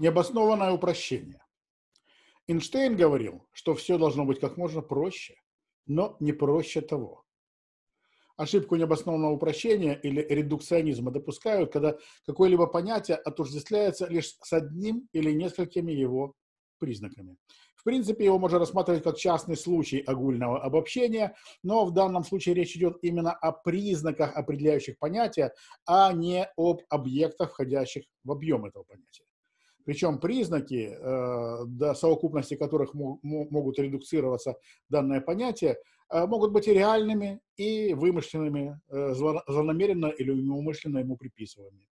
Необоснованное упрощение. Эйнштейн говорил, что все должно быть как можно проще, но не проще того. Ошибку необоснованного упрощения или редукционизма допускают, когда какое-либо понятие отождествляется лишь с одним или несколькими его признаками. В принципе, его можно рассматривать как частный случай огульного обобщения, но в данном случае речь идет именно о признаках, определяющих понятия, а не об объектах, входящих в объем этого понятия. Причем признаки, э, до совокупности которых могут редуцироваться данное понятие, э, могут быть и реальными, и вымышленными, э, злонамеренно или неумышленно ему приписываемыми.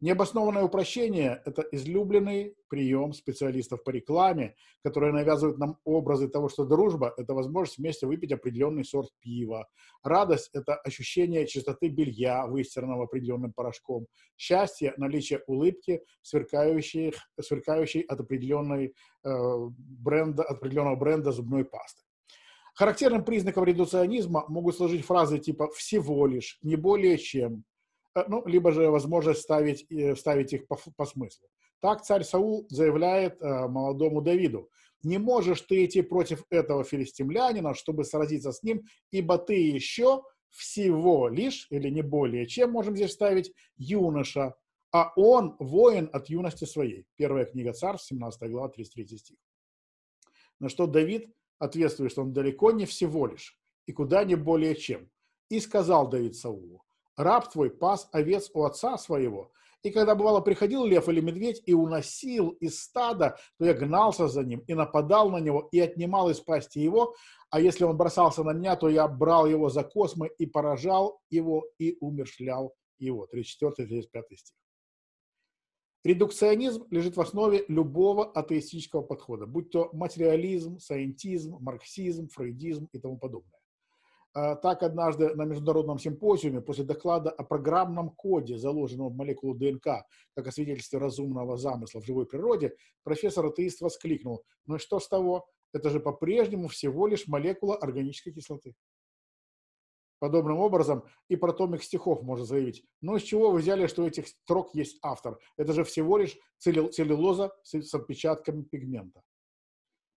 Необоснованное упрощение – это излюбленный прием специалистов по рекламе, которые навязывают нам образы того, что дружба – это возможность вместе выпить определенный сорт пива. Радость – это ощущение чистоты белья, выстиранного определенным порошком. Счастье – наличие улыбки, сверкающей, сверкающей от, определенной, э, бренда, от определенного бренда зубной пасты. Характерным признаком редукционизма могут служить фразы типа «всего лишь», «не более чем», Э, ну, либо же возможность ставить, э, ставить их по, по смыслу. Так царь Саул заявляет э, молодому Давиду, «Не можешь ты идти против этого филистимлянина, чтобы сразиться с ним, ибо ты еще всего лишь, или не более чем, можем здесь ставить, юноша, а он воин от юности своей». Первая книга царств, 17 глава, 33 стих. На что Давид ответствует, что он далеко не всего лишь, и куда не более чем. И сказал Давид Саулу, Раб твой пас овец у отца своего. И когда, бывало, приходил лев или медведь и уносил из стада, то я гнался за ним и нападал на него и отнимал из пасти его, а если он бросался на меня, то я брал его за космы и поражал его и умершлял его. 34-35 стих. Редукционизм лежит в основе любого атеистического подхода, будь то материализм, саентизм, марксизм, фрейдизм и тому подобное. А, так однажды на международном симпозиуме после доклада о программном коде, заложенном в молекулу ДНК, как о свидетельстве разумного замысла в живой природе, профессор-атеист воскликнул, ну и что с того, это же по-прежнему всего лишь молекула органической кислоты. Подобным образом и про томик стихов можно заявить. Но «Ну, из чего вы взяли, что у этих строк есть автор? Это же всего лишь целлюлоза с отпечатками пигмента.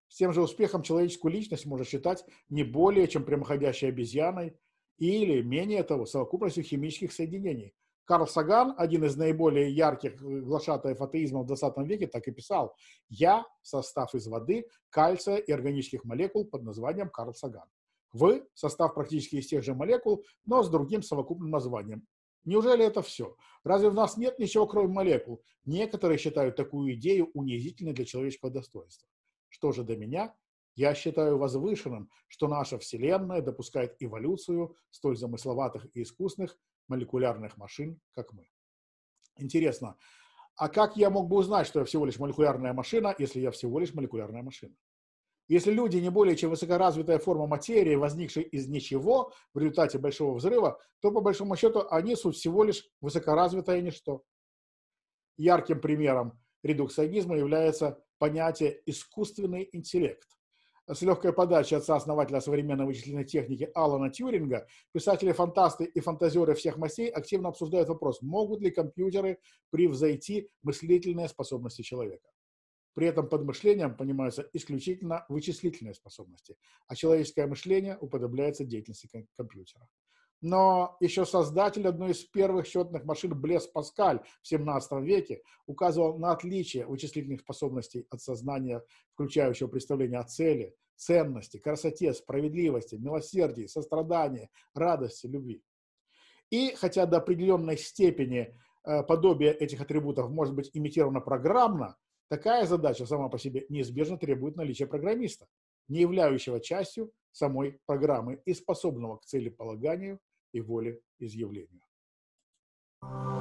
С тем же успехом человеческую личность можно считать не более, чем прямоходящей обезьяной или, менее того, совокупностью химических соединений. Карл Саган, один из наиболее ярких э, глашатаев атеизма в 20 веке, так и писал «Я – состав из воды, кальция и органических молекул под названием Карл Саган. Вы – состав практически из тех же молекул, но с другим совокупным названием Неужели это все? Разве в нас нет ничего, кроме молекул? Некоторые считают такую идею унизительной для человеческого достоинства. Что же до меня? Я считаю возвышенным, что наша Вселенная допускает эволюцию столь замысловатых и искусных молекулярных машин, как мы. Интересно, а как я мог бы узнать, что я всего лишь молекулярная машина, если я всего лишь молекулярная машина? Если люди не более чем высокоразвитая форма материи, возникшей из ничего в результате большого взрыва, то по большому счету они суть всего лишь высокоразвитое ничто. Ярким примером редукционизма является понятие «искусственный интеллект». С легкой подачи отца-основателя современной вычислительной техники Алана Тьюринга писатели-фантасты и фантазеры всех мастей активно обсуждают вопрос, могут ли компьютеры превзойти мыслительные способности человека. При этом под мышлением понимаются исключительно вычислительные способности, а человеческое мышление уподобляется деятельности компьютера но еще создатель одной из первых счетных машин Блес Паскаль в 17 веке указывал на отличие вычислительных способностей от сознания, включающего представление о цели, ценности, красоте, справедливости, милосердии, сострадании, радости, любви. И хотя до определенной степени э, подобие этих атрибутов может быть имитировано программно, такая задача сама по себе неизбежно требует наличия программиста, не являющего частью самой программы и способного к целеполаганию и волеизъявлению. Thank